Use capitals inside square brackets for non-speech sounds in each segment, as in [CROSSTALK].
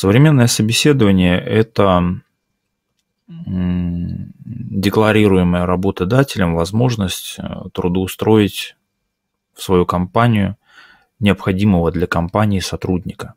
Современное собеседование – это декларируемая работодателем возможность э, трудоустроить в свою компанию необходимого для компании сотрудника.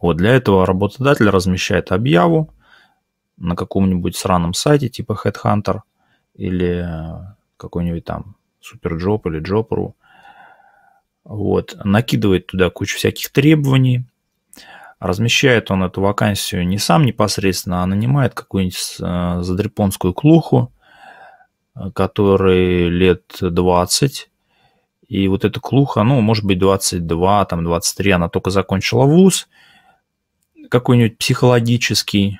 Вот для этого работодатель размещает объяву на каком-нибудь сраном сайте типа Headhunter или э, какой-нибудь там Superjob или Job.ru. Вот, накидывает туда кучу всяких требований, Размещает он эту вакансию не сам непосредственно, а нанимает какую-нибудь э, задрепонскую клуху, э, которой лет 20. И вот эта клуха, ну, может быть, 22, там, 23, она только закончила вуз, какой-нибудь психологический,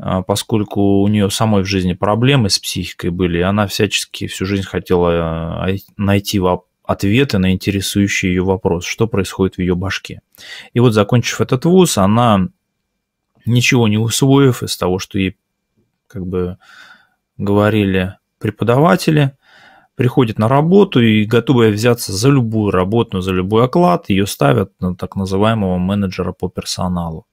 а, поскольку у нее самой в жизни проблемы с психикой были, и она всячески всю жизнь хотела э, найти ответы на интересующий ее вопрос, что происходит в ее башке. И вот закончив этот вуз, она, ничего не усвоив из того, что ей как бы говорили преподаватели, приходит на работу и готовая взяться за любую работу, за любой оклад, ее ставят на так называемого менеджера по персоналу.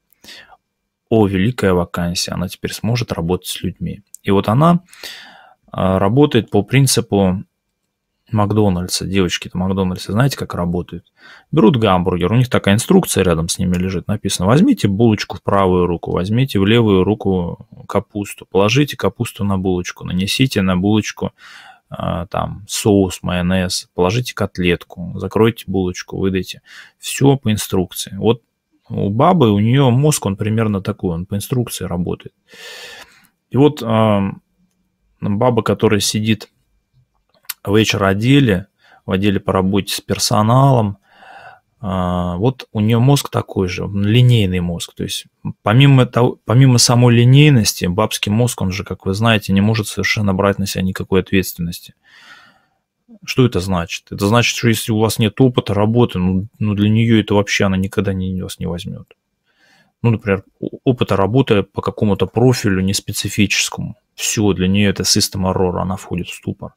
О, великая вакансия, она теперь сможет работать с людьми. И вот она а, работает по принципу Макдональдса, девочки-то Макдональдса, знаете, как работают? Берут гамбургер, у них такая инструкция рядом с ними лежит, написано, возьмите булочку в правую руку, возьмите в левую руку капусту, положите капусту на булочку, нанесите на булочку а, там соус, майонез, положите котлетку, закройте булочку, выдайте. Все по инструкции. Вот у бабы, у нее мозг, он примерно такой, он по инструкции работает. И вот а, баба, которая сидит в HR-отделе, в отделе по работе с персоналом. А, вот у нее мозг такой же, линейный мозг. То есть помимо, того, помимо самой линейности, бабский мозг, он же, как вы знаете, не может совершенно брать на себя никакой ответственности. Что это значит? Это значит, что если у вас нет опыта работы, ну, ну для нее это вообще она никогда не, вас не возьмет. Ну, например, опыта работы по какому-то профилю неспецифическому. Все, для нее это system error, она входит в ступор.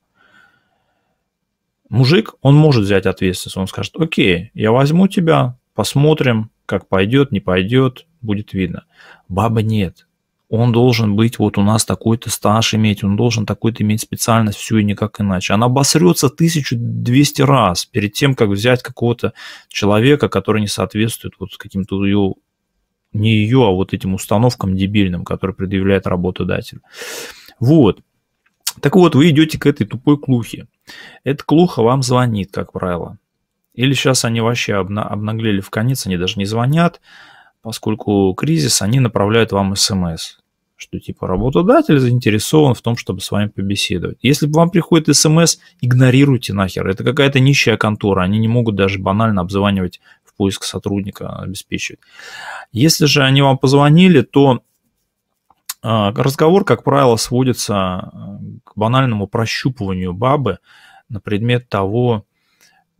Мужик, он может взять ответственность, он скажет, окей, я возьму тебя, посмотрим, как пойдет, не пойдет, будет видно. Баба нет. Он должен быть вот у нас такой-то стаж иметь, он должен такой-то иметь специальность, все и никак иначе. Она обосрется 1200 раз перед тем, как взять какого-то человека, который не соответствует вот каким-то ее не ее, а вот этим установкам дебильным, которые предъявляет работодатель. Вот. Так вот, вы идете к этой тупой клухе. Эта клуха вам звонит, как правило. Или сейчас они вообще обна- обнаглели в конец, они даже не звонят, поскольку кризис, они направляют вам смс, что типа работодатель заинтересован в том, чтобы с вами побеседовать. Если вам приходит смс, игнорируйте нахер. Это какая-то нищая контора, они не могут даже банально обзванивать в поиск сотрудника, обеспечивать. Если же они вам позвонили, то а, разговор, как правило, сводится э, к банальному прощупыванию бабы на предмет того,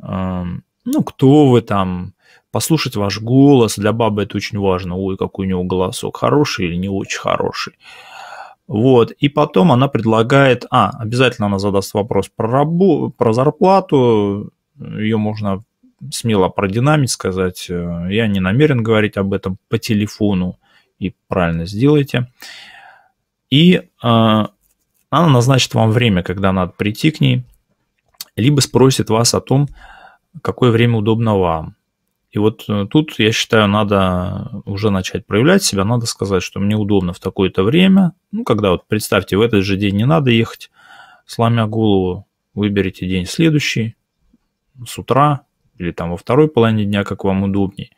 эм, ну, кто вы там, послушать ваш голос. Для бабы это очень важно. Ой, какой у него голосок, хороший или не очень хороший. Вот, и потом она предлагает, а, обязательно она задаст вопрос про, рабу, про зарплату, ее можно смело про динамик сказать, э, я не намерен говорить об этом по телефону, и правильно сделаете. И э, она назначит вам время, когда надо прийти к ней, либо спросит вас о том, какое время удобно вам. И вот э, тут, я считаю, надо уже начать проявлять себя, надо сказать, что мне удобно в такое-то время. Ну, когда вот, представьте, в этот же день не надо ехать, сломя голову, выберите день следующий, с утра или там во второй половине дня, как вам удобней.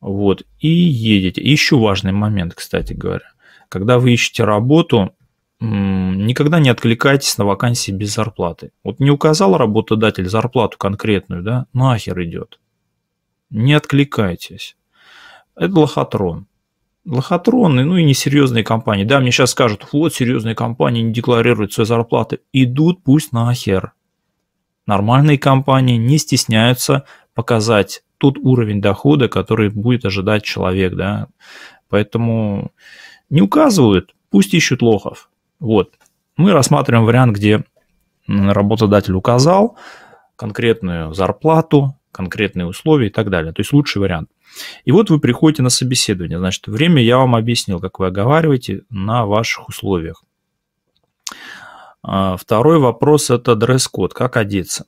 Вот, и едете. еще важный момент, кстати говоря. Когда вы ищете работу, никогда не откликайтесь на вакансии без зарплаты. Вот не указал работодатель зарплату конкретную, да, нахер идет. Не откликайтесь. Это лохотрон. Лохотроны, ну и несерьезные компании. Да, мне сейчас скажут, вот серьезные компании не декларируют свои зарплаты. Идут пусть нахер. Нормальные компании не стесняются показать тот уровень дохода, который будет ожидать человек, да. Поэтому не указывают, пусть ищут лохов. Вот. Мы рассматриваем вариант, где работодатель указал конкретную зарплату, конкретные условия и так далее. То есть лучший вариант. И вот вы приходите на собеседование. Значит, время я вам объяснил, как вы оговариваете на ваших условиях. А, второй вопрос – это дресс-код, как одеться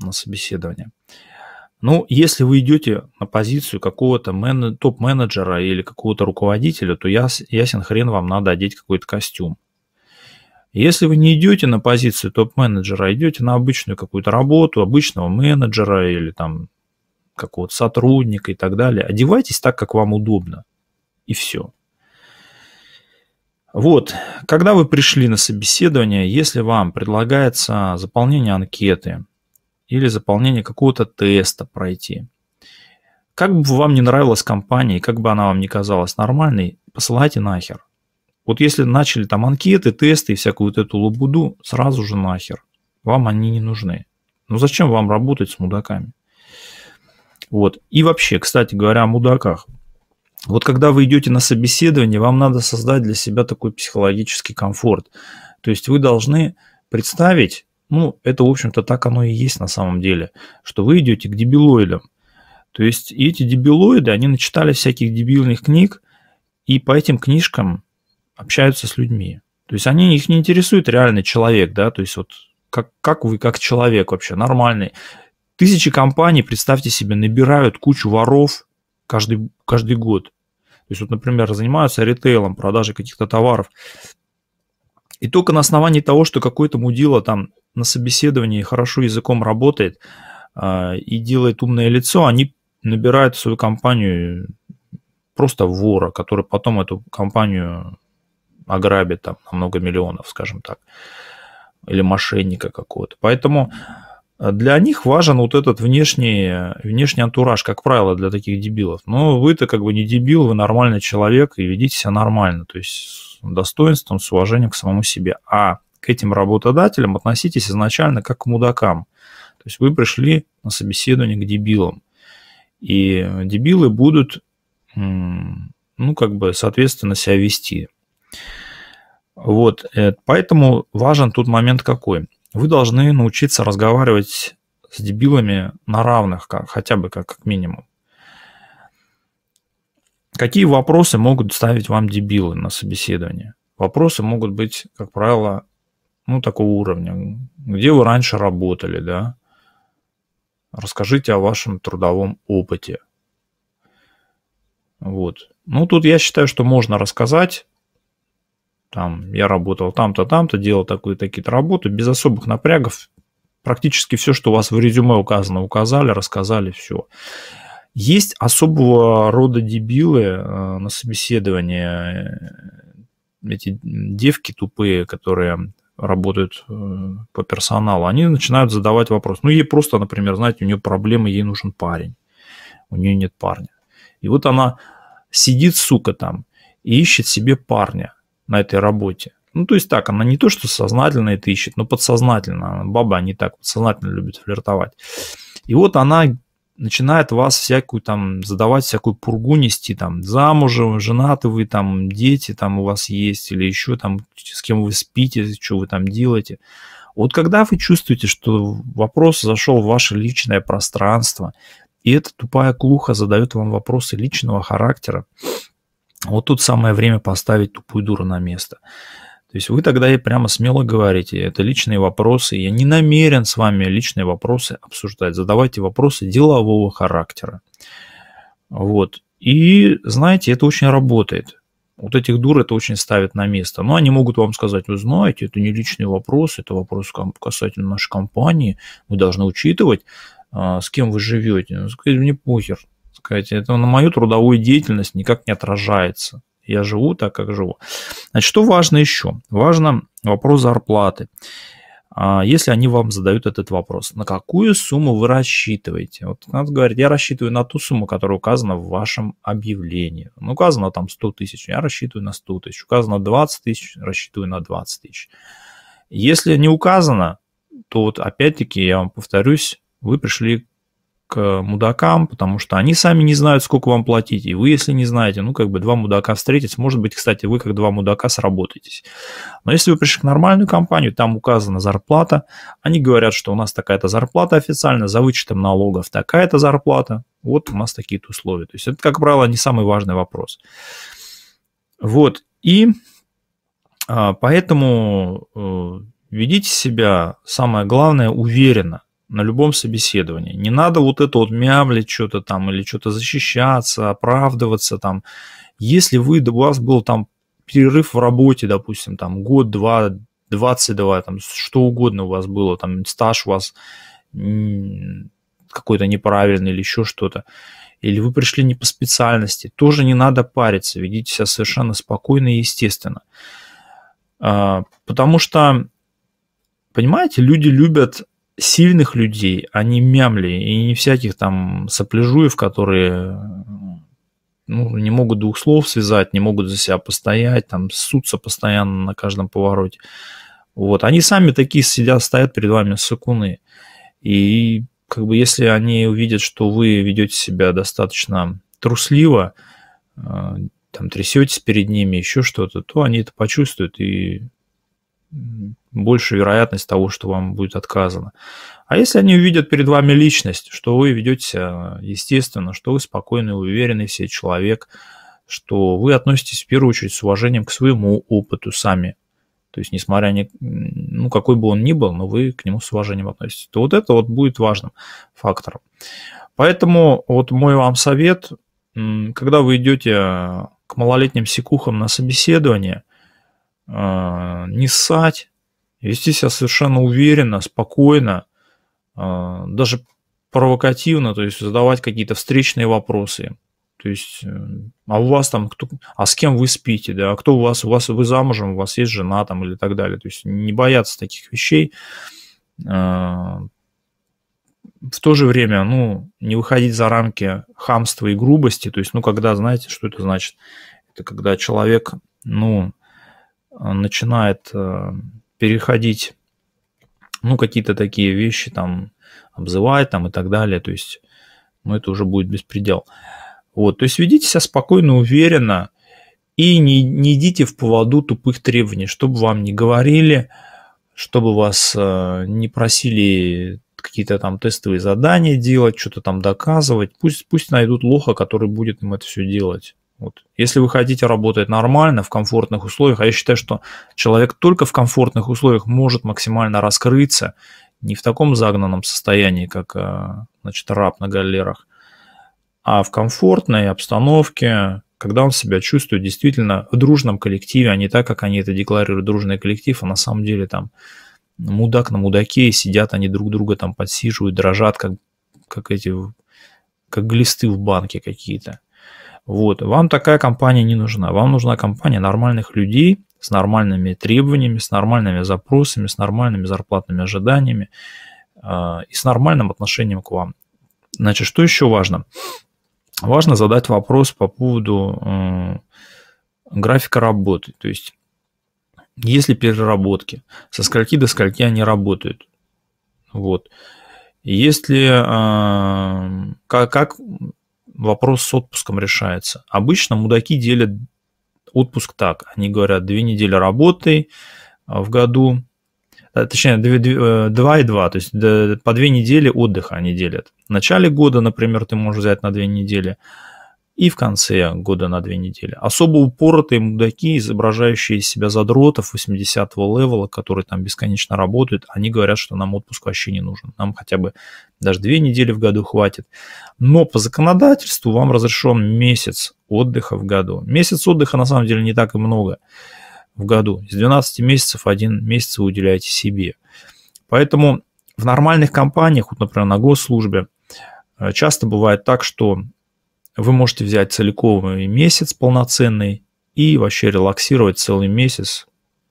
на собеседование. Ну, если вы идете на позицию какого-то мен... топ-менеджера или какого-то руководителя, то яс... ясен хрен вам надо одеть какой-то костюм. Если вы не идете на позицию топ-менеджера, а идете на обычную какую-то работу, обычного менеджера или там какого-то сотрудника и так далее, одевайтесь так, как вам удобно. И все. Вот, когда вы пришли на собеседование, если вам предлагается заполнение анкеты, или заполнение какого-то теста пройти. Как бы вам не нравилась компания, как бы она вам не казалась нормальной, посылайте нахер. Вот если начали там анкеты, тесты и всякую вот эту лабуду, сразу же нахер. Вам они не нужны. Ну зачем вам работать с мудаками? Вот. И вообще, кстати говоря, о мудаках. Вот когда вы идете на собеседование, вам надо создать для себя такой психологический комфорт. То есть вы должны представить, ну, это, в общем-то, так оно и есть на самом деле, что вы идете к дебилоидам. То есть и эти дебилоиды, они начитали всяких дебильных книг, и по этим книжкам общаются с людьми. То есть они, их не интересует реальный человек, да, то есть вот как, как вы как человек вообще, нормальный. Тысячи компаний, представьте себе, набирают кучу воров каждый, каждый год. То есть вот, например, занимаются ритейлом, продажей каких-то товаров. И только на основании того, что какой-то мудила там на собеседовании хорошо языком работает э, и делает умное лицо, они набирают в свою компанию просто вора, который потом эту компанию ограбит там, на много миллионов, скажем так, или мошенника какого-то. Поэтому а, для них важен вот этот внешний, внешний антураж, как правило, для таких дебилов. Но вы-то как бы не дебил, вы нормальный человек и ведите себя нормально, то есть с достоинством, с уважением к самому себе. А к этим работодателям относитесь изначально как к мудакам. То есть вы пришли на собеседование к дебилам. И дебилы будут, ну, как бы, соответственно, себя вести. Вот, э, поэтому важен тут момент какой. Вы должны научиться разговаривать с дебилами на равных, как, хотя бы как, как минимум. Какие вопросы могут ставить вам дебилы на собеседовании? Вопросы могут быть, как правило, ну, такого уровня, где вы раньше работали, да, расскажите о вашем трудовом опыте. Вот. Ну, тут я считаю, что можно рассказать, там, я работал там-то, там-то, делал такую такие-то работы, без особых напрягов, практически все, что у вас в резюме указано, указали, рассказали, все. Есть особого рода дебилы э, на собеседование. эти девки тупые, которые работают э, по персоналу, они начинают задавать вопрос. Ну, ей просто, например, знаете, у нее проблемы, ей нужен парень. У нее нет парня. И вот она сидит, сука, там, и ищет себе парня на этой работе. Ну, то есть так, она не то, что сознательно это ищет, но подсознательно. Баба не так подсознательно любит флиртовать. И вот она начинает вас всякую там задавать всякую пургу нести, там замужем, женаты вы, там дети там у вас есть или еще там с кем вы спите, что вы там делаете. Вот когда вы чувствуете, что вопрос зашел в ваше личное пространство, и эта тупая клуха задает вам вопросы личного характера, вот тут самое время поставить тупую дуру на место. То есть вы тогда и прямо смело говорите, это личные вопросы, я не намерен с вами личные вопросы обсуждать, задавайте вопросы делового характера. Вот. И, знаете, это очень работает. Вот этих дур это очень ставит на место. Но они могут вам сказать, вы знаете, это не личный вопрос, это вопрос касательно нашей компании, вы должны учитывать, а, с кем вы живете. Ну, сказать, мне похер. Сказать, это на мою трудовую деятельность никак не отражается. Я живу так, как живу. Значит, что важно еще? Важно вопрос зарплаты. А, если они вам задают этот вопрос, на какую сумму вы рассчитываете? Вот надо говорить, я рассчитываю на ту сумму, которая указана в вашем объявлении. Ну, указано там 100 тысяч, я рассчитываю на 100 тысяч. Указано 20 тысяч, рассчитываю на 20 тысяч. Если не указано, то вот опять-таки, я вам повторюсь, вы пришли к мудакам, потому что они сами не знают, сколько вам платить, и вы, если не знаете, ну, как бы два мудака встретить, может быть, кстати, вы как два мудака сработаетесь. Но если вы пришли к нормальную компанию, там указана зарплата, они говорят, что у нас такая-то зарплата официально, за вычетом налогов такая-то зарплата, вот у нас такие-то условия. То есть это, как правило, не самый важный вопрос. Вот, и а, поэтому э, ведите себя, самое главное, уверенно на любом собеседовании. Не надо вот это вот мямлить что-то там или что-то защищаться, оправдываться там. Если вы, у вас был там перерыв в работе, допустим, там год, два, двадцать два там что угодно у вас было, там стаж у вас какой-то неправильный или еще что-то, или вы пришли не по специальности, тоже не надо париться, ведите себя совершенно спокойно и естественно. А, потому что, понимаете, люди любят сильных людей, а не мямли и не всяких там сопляжуев, которые ну, не могут двух слов связать, не могут за себя постоять, там ссутся постоянно на каждом повороте. Вот, они сами такие сидят, стоят перед вами сыкуны. И как бы если они увидят, что вы ведете себя достаточно трусливо, э, там трясетесь перед ними, еще что-то, то они это почувствуют и больше вероятность того, что вам будет отказано. А если они увидят перед вами личность, что вы ведете э, естественно, что вы спокойный, уверенный в себе человек, что вы относитесь в первую очередь с уважением к своему опыту сами. То есть, несмотря ни, ну, какой бы он ни был, но вы к нему с уважением относитесь, то вот это вот будет важным фактором. Поэтому вот мой вам совет, когда вы идете э, к малолетним секухам на собеседование, э, не ссать, вести себя совершенно уверенно, спокойно, а, даже провокативно, то есть задавать какие-то встречные вопросы. То есть, э, а у вас там, кто, а с кем вы спите, да, а кто у вас, у вас вы замужем, у вас есть жена там или так далее. То есть не бояться таких вещей. А, в то же время, ну, не выходить за рамки хамства и грубости. То есть, ну, когда, знаете, что это значит? Это когда человек, ну, а, начинает переходить, ну, какие-то такие вещи там обзывать там и так далее, то есть, ну, это уже будет беспредел. Вот, то есть ведите себя спокойно, уверенно и не, не идите в поводу тупых требований, чтобы вам не говорили, чтобы вас э, не просили какие-то там тестовые задания делать, что-то там доказывать. Пусть, пусть найдут лоха, который будет им это все делать. Вот. Если вы хотите работать нормально, в комфортных условиях, а я считаю, что человек только в комфортных условиях может максимально раскрыться, не в таком загнанном состоянии, как э, значит, раб на галерах, а в комфортной обстановке, когда он себя чувствует действительно в дружном коллективе, а не так, как они это декларируют, дружный коллектив, а на самом деле там мудак на мудаке, сидят они друг друга там подсиживают, дрожат, как, как эти, как глисты в банке какие-то. Вот, вам такая компания не нужна. Вам нужна компания нормальных людей с нормальными требованиями, с нормальными запросами, с нормальными зарплатными ожиданиями э, и с нормальным отношением к вам. Значит, что еще важно? Важно задать вопрос по поводу э, графика работы. То есть, есть ли переработки, со скольки до скольки они работают. Вот. Если э, а, как, как вопрос с отпуском решается. Обычно мудаки делят отпуск так. Они говорят, две недели работы а, в году, э, точнее, 2 э, и 2, то есть по две недели отдыха они делят. В начале года, например, ты можешь взять на две недели, и в конце года на две недели. Особо упоротые мудаки, изображающие из себя задротов 80-го левела, которые там бесконечно работают, они говорят, что нам отпуск вообще не нужен. Нам хотя бы даже две недели в году хватит. Но по законодательству вам разрешен месяц отдыха в году. Месяц отдыха на самом деле не так и много в году. Из 12 месяцев один месяц вы уделяете себе. Поэтому в нормальных компаниях, вот, например, на госслужбе, э, часто бывает так, что вы можете взять целиковый месяц полноценный и вообще релаксировать целый месяц,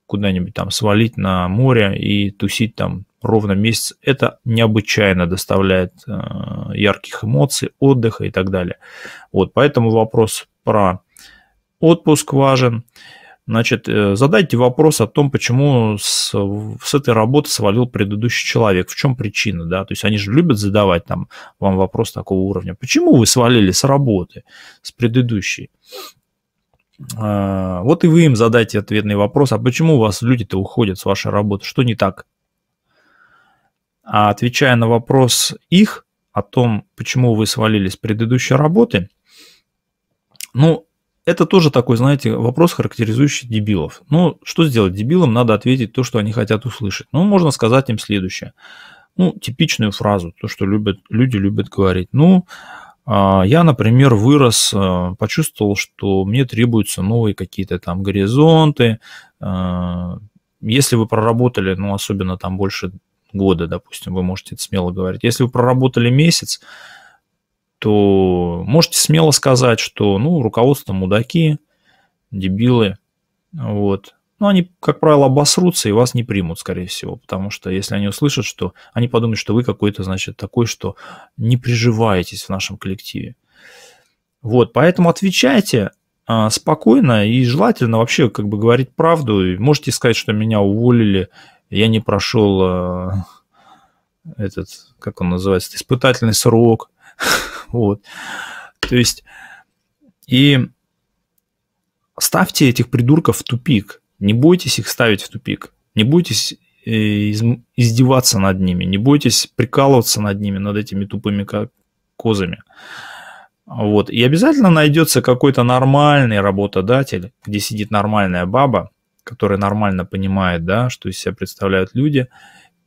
куда-нибудь там свалить на море и тусить там ровно месяц. Это необычайно доставляет э, ярких эмоций, отдыха и так далее. Вот, поэтому вопрос про отпуск важен. Значит, э, задайте вопрос о том, почему с, с этой работы свалил предыдущий человек, в чем причина, да, то есть они же любят задавать там вам вопрос такого уровня, почему вы свалили с работы, с предыдущей, а, вот и вы им задайте ответный вопрос, а почему у вас люди-то уходят с вашей работы, что не так а отвечая на вопрос их о том, почему вы свалились с предыдущей работы, ну, это тоже такой, знаете, вопрос, характеризующий дебилов. Ну, что сделать дебилам? Надо ответить то, что они хотят услышать. Ну, можно сказать им следующее. Ну, типичную фразу, то, что любят, люди любят говорить. Ну, а, я, например, вырос, а, почувствовал, что мне требуются новые какие-то там горизонты. А, если вы проработали, ну, особенно там больше года, допустим, вы можете это смело говорить. Если вы проработали месяц, то можете смело сказать, что, ну, руководство мудаки, дебилы, вот. Но ну, они, как правило, обосрутся и вас не примут, скорее всего, потому что если они услышат, что они подумают, что вы какой-то, значит, такой, что не приживаетесь в нашем коллективе. Вот, поэтому отвечайте а, спокойно и желательно вообще как бы говорить правду. можете сказать, что меня уволили я не прошел э, этот, как он называется, испытательный срок. [LAUGHS] вот. То есть, и ставьте этих придурков в тупик. Не бойтесь их ставить в тупик. Не бойтесь э, издеваться над ними, не бойтесь прикалываться над ними, над этими тупыми козами. Вот. И обязательно найдется какой-то нормальный работодатель, где сидит нормальная баба, который нормально понимает, да, что из себя представляют люди,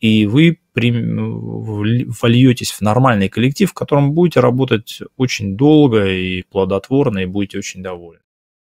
и вы вольетесь в нормальный коллектив, в котором будете работать очень долго и плодотворно, и будете очень довольны.